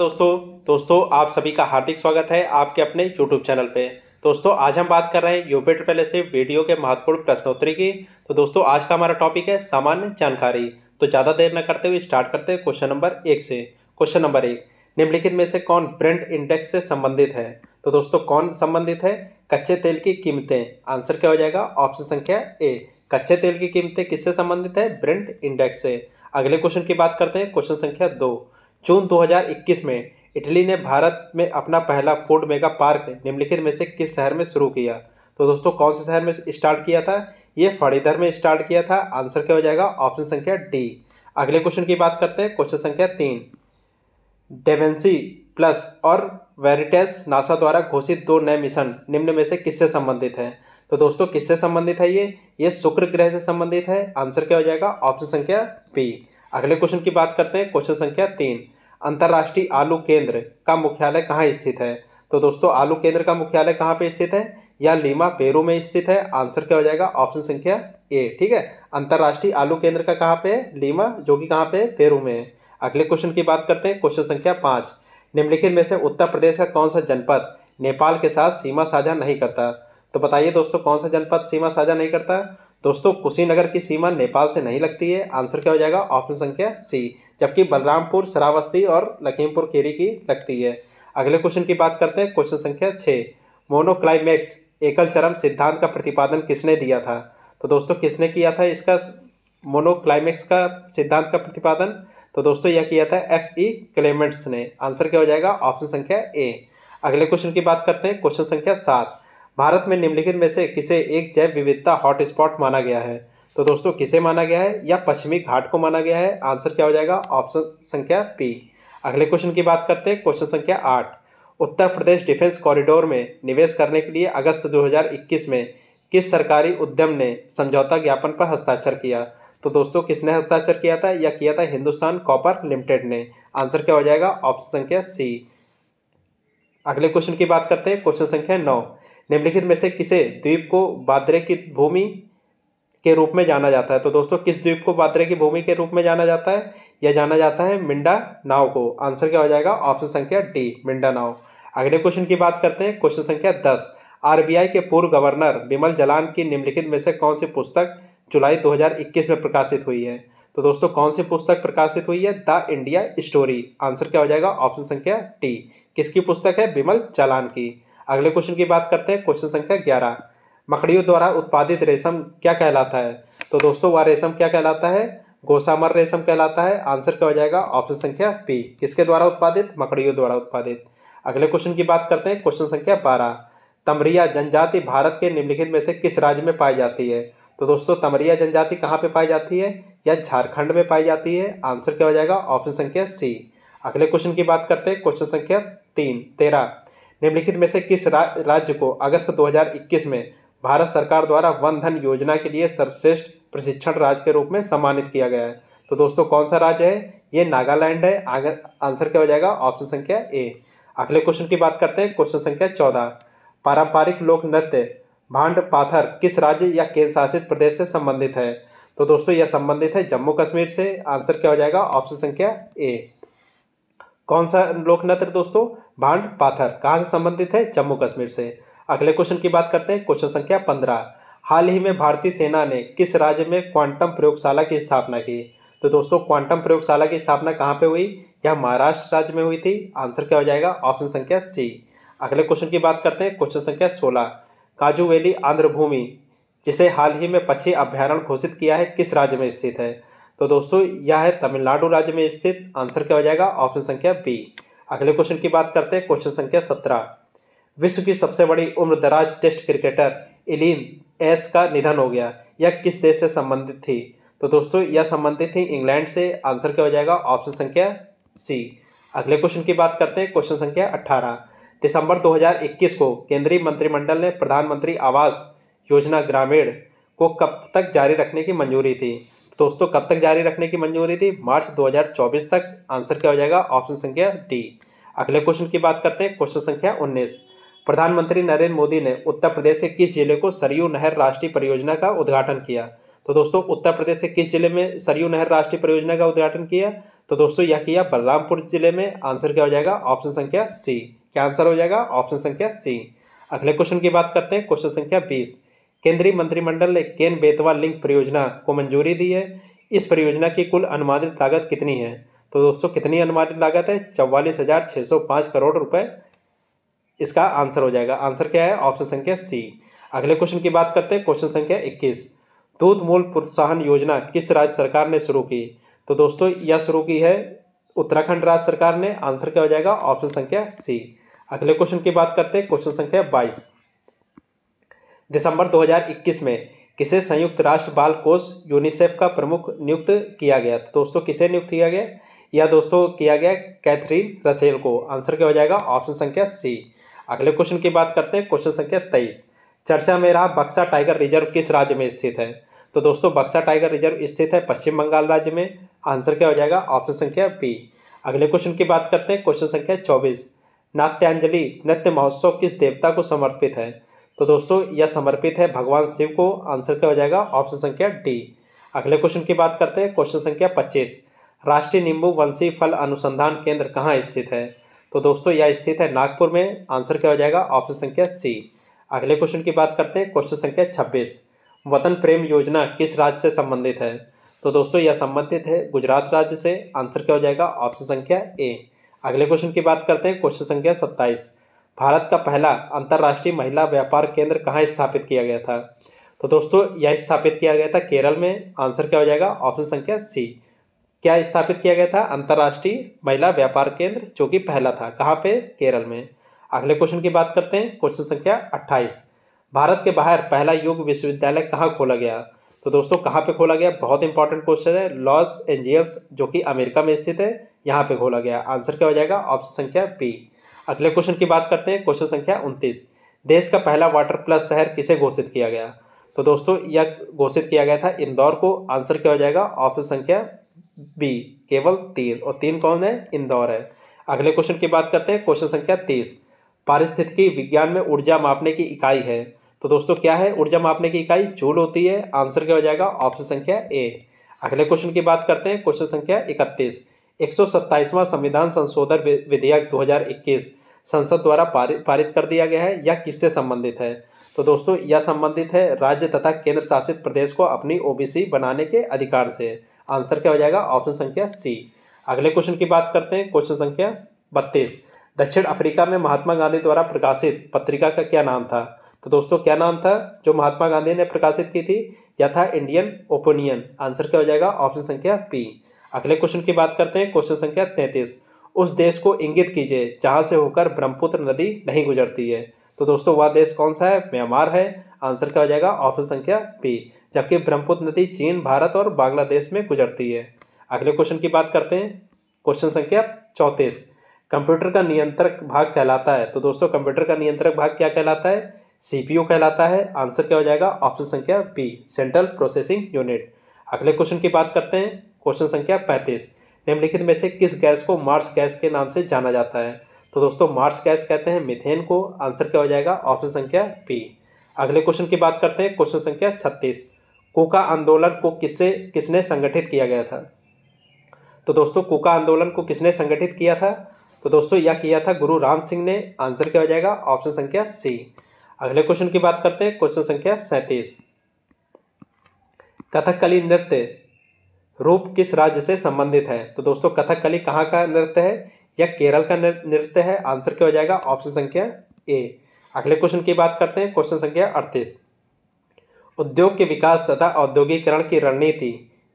दोस्तों दोस्तों आप सभी का हार्दिक स्वागत है आपके अपने YouTube चैनल पे दोस्तों आज हम बात कर रहे हैं यूपीट पहले से वीडियो के महत्वपूर्ण प्रश्नोत्तरी की तो दोस्तों आज का हमारा टॉपिक है सामान्य जानकारी तो ज़्यादा देर न करते हुए स्टार्ट करते हैं क्वेश्चन नंबर एक से क्वेश्चन नंबर एक निम्नलिखित में से कौन ब्रेंड इंडेक्स से संबंधित है तो दोस्तों कौन संबंधित है कच्चे तेल की कीमतें आंसर क्या हो जाएगा ऑप्शन संख्या ए कच्चे तेल की कीमतें किससे संबंधित है ब्रेंड इंडेक्स से अगले क्वेश्चन की बात करते हैं क्वेश्चन संख्या दो जून 2021 में इटली ने भारत में अपना पहला फूड मेगा पार्क निम्नलिखित में से किस शहर में शुरू किया तो दोस्तों कौन से शहर में स्टार्ट किया था ये फड़ीधर में स्टार्ट किया था आंसर क्या हो जाएगा ऑप्शन संख्या डी अगले क्वेश्चन की बात करते हैं क्वेश्चन संख्या तीन डेवेंसी प्लस और वेरिटेस नासा द्वारा घोषित दो नए मिशन निम्न में से किससे संबंधित है तो दोस्तों किससे संबंधित है ये ये शुक्र ग्रह से संबंधित है आंसर क्या हो जाएगा ऑप्शन संख्या बी अगले क्वेश्चन की बात करते हैं क्वेश्चन संख्या तीन अंतर्राष्ट्रीय आलू केंद्र का मुख्यालय कहाँ स्थित है तो दोस्तों आलू केंद्र का मुख्यालय कहाँ पे स्थित है या लीमा पेरू में स्थित है आंसर क्या हो जाएगा ऑप्शन संख्या ए ठीक है अंतर्राष्ट्रीय आलू केंद्र का कहाँ पे है लीमा जो कि कहाँ पे है पेरू में है अगले क्वेश्चन की बात करते हैं क्वेश्चन संख्या पाँच निम्नलिखित में से उत्तर प्रदेश का कौन सा जनपद नेपाल के साथ सीमा साझा नहीं करता तो बताइए दोस्तों कौन सा जनपद सीमा साझा नहीं करता दोस्तों कुशीनगर की सीमा नेपाल से नहीं लगती है आंसर क्या हो जाएगा ऑप्शन संख्या सी जबकि बलरामपुर श्रावस्ती और लखीमपुर खीरी की लगती है अगले क्वेश्चन की बात करते हैं क्वेश्चन संख्या छः मोनोक्लाइमैक्स एकल चरम सिद्धांत का प्रतिपादन किसने दिया था तो दोस्तों किसने किया था इसका मोनोक्लाइमैक्स का सिद्धांत का प्रतिपादन तो दोस्तों यह किया था एफ ई क्लेमेंट्स ने आंसर क्या हो जाएगा ऑप्शन संख्या ए अगले क्वेश्चन की बात करते हैं क्वेश्चन संख्या सात भारत में निम्नलिखित में से किसे एक जैव विविधता हॉटस्पॉट माना गया है तो दोस्तों किसे माना गया है या पश्चिमी घाट को माना गया है आंसर क्या हो जाएगा ऑप्शन संख्या पी अगले क्वेश्चन की बात करते हैं क्वेश्चन संख्या आठ उत्तर प्रदेश डिफेंस कॉरिडोर में निवेश करने के लिए अगस्त 2021 में किस सरकारी उद्यम ने समझौता ज्ञापन पर हस्ताक्षर किया तो दोस्तों किसने हस्ताक्षर किया था या किया था हिंदुस्तान कॉपर लिमिटेड ने आंसर क्या हो जाएगा ऑप्शन संख्या सी अगले क्वेश्चन की बात करते हैं क्वेश्चन संख्या नौ निम्नलिखित में से किसे द्वीप को बाद्रे की भूमि के रूप में जाना जाता है तो दोस्तों किस द्वीप को बाद्रे की भूमि के रूप में जाना जाता है यह जाना जाता है मिंडा नाव को आंसर क्या हो जाएगा ऑप्शन संख्या डी मिंडा नाव अगले क्वेश्चन की बात करते हैं क्वेश्चन संख्या दस आरबीआई के पूर्व गवर्नर बिमल जलान की निम्नलिखित में से कौन सी पुस्तक जुलाई 2021 में प्रकाशित हुई है तो दोस्तों कौन सी पुस्तक प्रकाशित हुई है द इंडिया स्टोरी आंसर क्या हो जाएगा ऑप्शन संख्या टी किसकी पुस्तक है बिमल जलान की अगले क्वेश्चन की बात करते हैं क्वेश्चन संख्या ग्यारह मकड़ियों द्वारा उत्पादित रेशम क्या कहलाता है तो दोस्तों वह रेशम क्या कहलाता है गोसामर रेशम कहलाता है आंसर क्या हो जाएगा ऑप्शन संख्या पी किसके द्वारा उत्पादित मकड़ियों द्वारा उत्पादित अगले क्वेश्चन की बात करते हैं क्वेश्चन संख्या बारह तमरिया जनजाति भारत के निम्नलिखित में से किस राज्य में पाई जाती है तो दोस्तों तमरिया जनजाति कहाँ पे पाई जाती है या झारखंड में पाई जाती है आंसर क्या हो जाएगा ऑप्शन संख्या सी अगले क्वेश्चन की बात करते हैं क्वेश्चन संख्या तीन तेरह निम्नलिखित में से किस रा, राज्य को अगस्त 2021 में भारत सरकार द्वारा वन धन योजना के लिए सर्वश्रेष्ठ प्रशिक्षण राज्य के रूप में सम्मानित किया गया है तो दोस्तों कौन सा राज्य है ये नागालैंड है आंसर क्या हो जाएगा ऑप्शन संख्या ए अगले क्वेश्चन की बात करते हैं क्वेश्चन संख्या चौदह पारंपरिक लोक नृत्य भांड पाथर किस राज्य या केंद्र शासित प्रदेश से संबंधित है तो दोस्तों यह संबंधित है जम्मू कश्मीर से आंसर क्या हो जाएगा ऑप्शन संख्या ए कौन सा लोकनृत्य दोस्तों भांड पाथर कहाँ से संबंधित है जम्मू कश्मीर से अगले क्वेश्चन की बात करते हैं क्वेश्चन संख्या पंद्रह हाल ही में भारतीय सेना ने किस राज्य में क्वांटम प्रयोगशाला की स्थापना की तो दोस्तों क्वांटम प्रयोगशाला की स्थापना कहाँ पे हुई यह महाराष्ट्र राज्य में हुई थी आंसर क्या हो जाएगा ऑप्शन संख्या सी अगले क्वेश्चन की बात करते हैं क्वेश्चन संख्या सोलह काजू वैली आंध्र भूमि जिसे हाल ही में पक्षी अभ्यारण्य घोषित किया है किस राज्य में स्थित है तो दोस्तों यह है तमिलनाडु राज्य में स्थित आंसर क्या हो जाएगा ऑप्शन संख्या बी अगले क्वेश्चन की बात करते हैं क्वेश्चन संख्या सत्रह विश्व की सबसे बड़ी उम्र दराज टेस्ट क्रिकेटर इलिन एस का निधन हो गया यह किस देश से संबंधित थी तो दोस्तों यह संबंधित थी इंग्लैंड से आंसर क्या हो जाएगा ऑप्शन संख्या सी अगले क्वेश्चन की बात करते हैं क्वेश्चन संख्या अट्ठारह दिसंबर 2021 को केंद्रीय मंत्रिमंडल ने प्रधानमंत्री आवास योजना ग्रामीण को कब तक जारी रखने की मंजूरी थी दोस्तों कब तक जारी रखने की मंजूरी थी मार्च 2024 तक आंसर क्या हो जाएगा ऑप्शन संख्या डी अगले क्वेश्चन की बात करते हैं क्वेश्चन संख्या 19 प्रधानमंत्री नरेंद्र मोदी ने उत्तर प्रदेश के किस जिले को सरयू नहर राष्ट्रीय परियोजना का उद्घाटन किया तो दोस्तों उत्तर प्रदेश के किस जिले में सरयू नहर राष्ट्रीय परियोजना का उद्घाटन किया तो दोस्तों यह किया बलरामपुर जिले में आंसर क्या हो जाएगा ऑप्शन संख्या सी क्या आंसर हो जाएगा ऑप्शन संख्या सी अगले क्वेश्चन की बात करते हैं क्वेश्चन संख्या बीस केंद्रीय मंत्रिमंडल ने केन बेतवा लिंक परियोजना को मंजूरी दी है इस परियोजना की कुल अनुमानित लागत कितनी है तो दोस्तों कितनी अनुमानित लागत है चौवालीस हज़ार छः सौ पाँच करोड़ रुपए इसका आंसर हो जाएगा आंसर क्या है ऑप्शन संख्या सी अगले क्वेश्चन की बात करते हैं क्वेश्चन संख्या इक्कीस दूध मूल प्रोत्साहन योजना किस राज्य सरकार ने शुरू की तो दोस्तों यह शुरू की है उत्तराखंड राज्य सरकार ने आंसर क्या हो जाएगा ऑप्शन संख्या सी अगले क्वेश्चन की बात करते हैं क्वेश्चन संख्या बाईस दिसंबर 2021 में किसे संयुक्त राष्ट्र बाल कोष यूनिसेफ का प्रमुख नियुक्त किया गया तो दोस्तों किसे नियुक्त किया गया या दोस्तों किया गया कैथरीन रसेल को आंसर क्या हो जाएगा ऑप्शन संख्या सी अगले क्वेश्चन की बात करते हैं क्वेश्चन संख्या तेईस चर्चा में रहा बक्सा टाइगर रिजर्व किस राज्य में स्थित है तो दोस्तों बक्सा टाइगर रिजर्व स्थित है पश्चिम बंगाल राज्य में आंसर क्या हो जाएगा ऑप्शन संख्या बी अगले क्वेश्चन की बात करते हैं क्वेश्चन संख्या चौबीस नात्यांजलि नृत्य महोत्सव किस देवता को समर्पित है तो दोस्तों यह समर्पित है भगवान शिव को आंसर क्या हो जाएगा ऑप्शन संख्या डी अगले क्वेश्चन की बात करते हैं क्वेश्चन संख्या पच्चीस राष्ट्रीय नींबू वंशी फल अनुसंधान केंद्र कहाँ स्थित है तो दोस्तों यह स्थित है नागपुर में आंसर क्या हो जाएगा ऑप्शन संख्या सी अगले क्वेश्चन की बात करते हैं क्वेश्चन संख्या छब्बीस वतन प्रेम योजना किस राज्य से संबंधित है तो दोस्तों यह संबंधित है गुजरात राज्य से आंसर क्या हो जाएगा ऑप्शन संख्या ए अगले क्वेश्चन की बात करते हैं क्वेश्चन संख्या सत्ताईस भारत का पहला अंतर्राष्ट्रीय महिला व्यापार केंद्र कहाँ स्थापित किया गया था तो दोस्तों यह स्थापित किया गया था केरल में आंसर क्या हो जाएगा ऑप्शन संख्या सी क्या स्थापित किया गया था अंतर्राष्ट्रीय महिला व्यापार केंद्र जो कि पहला था कहाँ पे केरल में अगले क्वेश्चन की बात करते हैं क्वेश्चन संख्या अट्ठाईस भारत के बाहर पहला योग विश्वविद्यालय कहाँ खोला गया तो दोस्तों कहाँ पे खोला गया बहुत इंपॉर्टेंट क्वेश्चन है लॉस एंजियस जो कि अमेरिका में स्थित है यहाँ पे खोला गया आंसर क्या हो जाएगा ऑप्शन संख्या बी अगले क्वेश्चन की बात करते हैं क्वेश्चन संख्या उनतीस देश का पहला वाटर प्लस शहर किसे घोषित किया गया तो दोस्तों यह घोषित किया गया था इंदौर को आंसर क्या हो जाएगा ऑप्शन संख्या बी केवल तीन और तीन कौन है इंदौर है अगले क्वेश्चन की बात करते हैं क्वेश्चन संख्या तीस पारिस्थितिकी विज्ञान में ऊर्जा मापने की इकाई है तो दोस्तों क्या है ऊर्जा मापने की इकाई चूल होती है आंसर क्या हो जाएगा ऑप्शन संख्या ए अगले क्वेश्चन की बात करते हैं क्वेश्चन संख्या इकतीस एक संविधान संशोधन विधेयक दो संसद द्वारा पारित पारित कर दिया गया है या किससे संबंधित है तो दोस्तों यह संबंधित है राज्य तथा केंद्र शासित प्रदेश को अपनी ओबीसी बनाने के अधिकार से आंसर क्या हो जाएगा ऑप्शन संख्या सी अगले क्वेश्चन की बात करते हैं क्वेश्चन संख्या बत्तीस दक्षिण अफ्रीका में महात्मा गांधी द्वारा प्रकाशित पत्रिका का क्या नाम था तो दोस्तों क्या नाम था जो महात्मा गांधी ने प्रकाशित की थी या था इंडियन ओपिनियन आंसर क्या हो जाएगा ऑप्शन संख्या पी अगले क्वेश्चन की बात करते हैं क्वेश्चन संख्या तैंतीस उस देश को इंगित कीजिए जहाँ से होकर ब्रह्मपुत्र नदी नहीं गुजरती है तो दोस्तों वह देश कौन सा है म्यांमार है आंसर क्या हो जाएगा ऑप्शन संख्या बी जबकि ब्रह्मपुत्र नदी चीन भारत और बांग्लादेश में गुजरती है अगले क्वेश्चन की बात करते हैं क्वेश्चन संख्या चौंतीस कंप्यूटर का नियंत्रक भाग कहलाता है तो दोस्तों कंप्यूटर का नियंत्रक भाग क्या कहलाता है सीपीयू कहलाता है आंसर क्या हो जाएगा ऑप्शन संख्या बी सेंट्रल प्रोसेसिंग यूनिट अगले क्वेश्चन की बात करते हैं क्वेश्चन संख्या पैंतीस निम्नलिखित में से किस गैस को मार्स गैस के नाम से जाना जाता है तो दोस्तों मार्स गैस कहते हैं मिथेन को आंसर क्या हो जाएगा ऑप्शन संख्या बी अगले क्वेश्चन की बात करते हैं क्वेश्चन संख्या छत्तीस कोका आंदोलन को किससे किसने संगठित किया गया था तो दोस्तों कोका आंदोलन को किसने संगठित किया था तो दोस्तों यह किया था गुरु राम सिंह ने आंसर क्या हो जाएगा ऑप्शन संख्या सी अगले क्वेश्चन की बात करते हैं क्वेश्चन संख्या सैंतीस कथकली नृत्य रूप किस राज्य से संबंधित है तो दोस्तों कथकली कहाँ का नृत्य है या केरल का नृत्य है आंसर क्या हो जाएगा ऑप्शन संख्या ए अगले क्वेश्चन की बात करते हैं क्वेश्चन संख्या अड़तीस उद्योग के विकास तथा औद्योगिकरण की रणनीति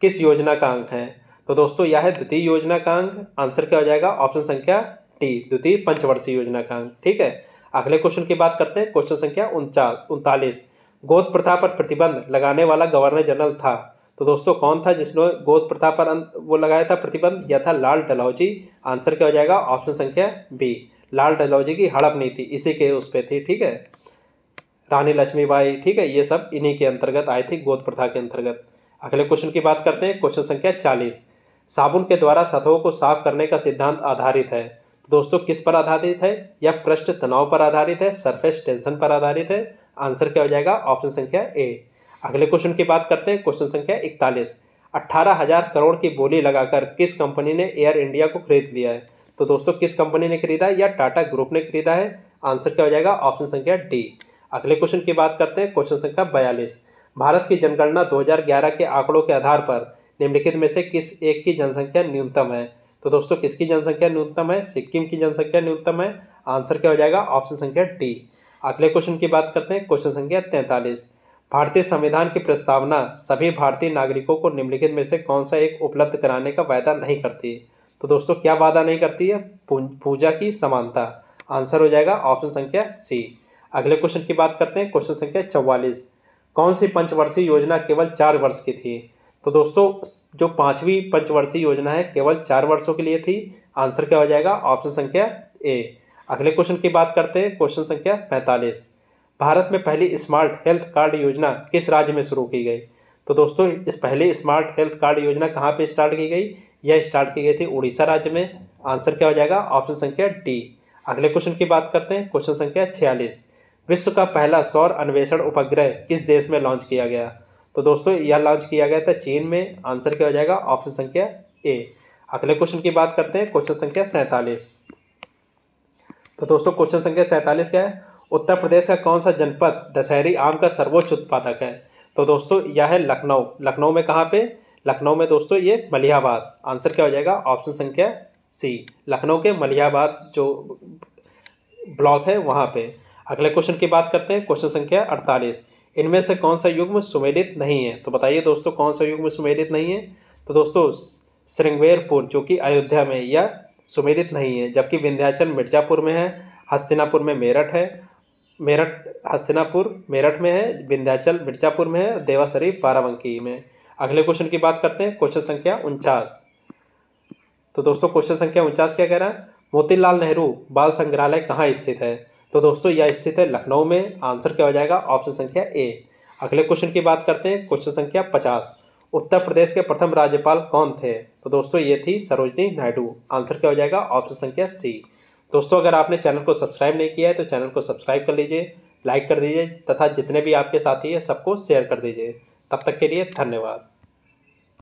किस योजना का अंक है तो दोस्तों यह है द्वितीय योजना का अंक आंसर क्या हो जाएगा ऑप्शन संख्या टी द्वितीय पंचवर्षीय योजना का अंक ठीक है अगले क्वेश्चन की बात करते हैं क्वेश्चन संख्या उनचास उनतालीस गोद प्रथा पर प्रतिबंध लगाने वाला गवर्नर जनरल था तो दोस्तों कौन था जिसने गोद प्रथा पर वो लगाया था प्रतिबंध यह था लाल डलहौजी आंसर क्या हो जाएगा ऑप्शन संख्या बी लाल डलहौजी की हड़प नहीं थी इसी के उस पर थी ठीक है रानी लक्ष्मीबाई ठीक है ये सब इन्हीं के अंतर्गत आए थे गोद प्रथा के अंतर्गत अगले क्वेश्चन की बात करते हैं क्वेश्चन संख्या चालीस साबुन के द्वारा सतहों को साफ करने का सिद्धांत आधारित है तो दोस्तों किस पर आधारित है यह पृष्ठ तनाव पर आधारित है सरफेस टेंशन पर आधारित है आंसर क्या हो जाएगा ऑप्शन संख्या ए अगले क्वेश्चन की बात करते हैं क्वेश्चन संख्या इकतालीस अट्ठारह हजार करोड़ की बोली लगाकर किस कंपनी ने एयर इंडिया को खरीद लिया है तो दोस्तों किस कंपनी ने खरीदा है या टाटा ग्रुप ने खरीदा है आंसर क्या हो जाएगा ऑप्शन संख्या डी अगले क्वेश्चन की बात करते हैं क्वेश्चन संख्या बयालीस भारत की जनगणना 2011 के आंकड़ों के आधार पर निम्नलिखित में से किस एक की जनसंख्या न्यूनतम है तो दोस्तों किसकी जनसंख्या न्यूनतम है सिक्किम की जनसंख्या न्यूनतम है आंसर क्या हो जाएगा ऑप्शन संख्या डी अगले क्वेश्चन की बात करते हैं क्वेश्चन संख्या तैंतालीस भारतीय संविधान की प्रस्तावना सभी भारतीय नागरिकों को निम्नलिखित में से कौन सा एक उपलब्ध कराने का वायदा नहीं करती तो दोस्तों क्या वादा नहीं करती है पूजा की समानता आंसर हो जाएगा ऑप्शन संख्या सी अगले क्वेश्चन की बात करते हैं क्वेश्चन संख्या चौवालीस कौन सी पंचवर्षीय योजना केवल चार वर्ष की थी तो दोस्तों जो पांचवी पंचवर्षीय योजना है केवल चार वर्षों के लिए थी आंसर क्या हो जाएगा ऑप्शन संख्या ए अगले क्वेश्चन की बात करते हैं क्वेश्चन संख्या पैंतालीस भारत में पहली स्मार्ट हेल्थ कार्ड योजना किस राज्य में शुरू की गई तो दोस्तों इस पहली स्मार्ट हेल्थ कार्ड योजना कहाँ पे स्टार्ट की गई यह स्टार्ट की गई थी उड़ीसा राज्य में आंसर क्या हो जाएगा ऑप्शन संख्या डी अगले क्वेश्चन की बात करते हैं क्वेश्चन संख्या छियालीस विश्व का पहला सौर अन्वेषण उपग्रह किस देश में लॉन्च किया गया तो दोस्तों यह लॉन्च किया गया था चीन में आंसर क्या हो जाएगा ऑप्शन संख्या ए अगले क्वेश्चन की बात करते हैं क्वेश्चन संख्या सैंतालीस तो दोस्तों क्वेश्चन संख्या सैंतालीस क्या है उत्तर प्रदेश का कौन सा जनपद दशहरी आम का सर्वोच्च उत्पादक है तो दोस्तों यह है लखनऊ लखनऊ में कहाँ पे लखनऊ में दोस्तों ये मलियाबाद आंसर क्या हो जाएगा ऑप्शन संख्या सी लखनऊ के मलियाबाद जो ब्लॉक है वहाँ पे अगले क्वेश्चन की बात करते हैं क्वेश्चन संख्या अड़तालीस इनमें से कौन सा युग्म सुमेलित नहीं है तो बताइए दोस्तों कौन सा युग्म सुमेलित नहीं है तो दोस्तों श्रृंगवेरपुर जो कि अयोध्या में यह सुमेलित नहीं है जबकि विंध्याचल मिर्जापुर में है हस्तिनापुर में मेरठ है मेरठ हस्तिनापुर मेरठ में है विंध्याचल मिर्जापुर में है देवासरी बाराबंकी में अगले क्वेश्चन की बात करते हैं क्वेश्चन संख्या उनचास तो दोस्तों क्वेश्चन संख्या उनचास क्या कह रहा है मोतीलाल नेहरू बाल संग्रहालय कहाँ स्थित है तो दोस्तों यह स्थित है लखनऊ में आंसर क्या हो जाएगा ऑप्शन संख्या ए अगले क्वेश्चन की बात करते हैं क्वेश्चन संख्या पचास उत्तर प्रदेश के प्रथम राज्यपाल कौन थे तो दोस्तों ये थी सरोजनी नायडू आंसर क्या हो जाएगा ऑप्शन संख्या सी दोस्तों अगर आपने चैनल को सब्सक्राइब नहीं किया है तो चैनल को सब्सक्राइब कर लीजिए लाइक कर दीजिए तथा जितने भी आपके साथी हैं सबको शेयर कर दीजिए तब तक के लिए धन्यवाद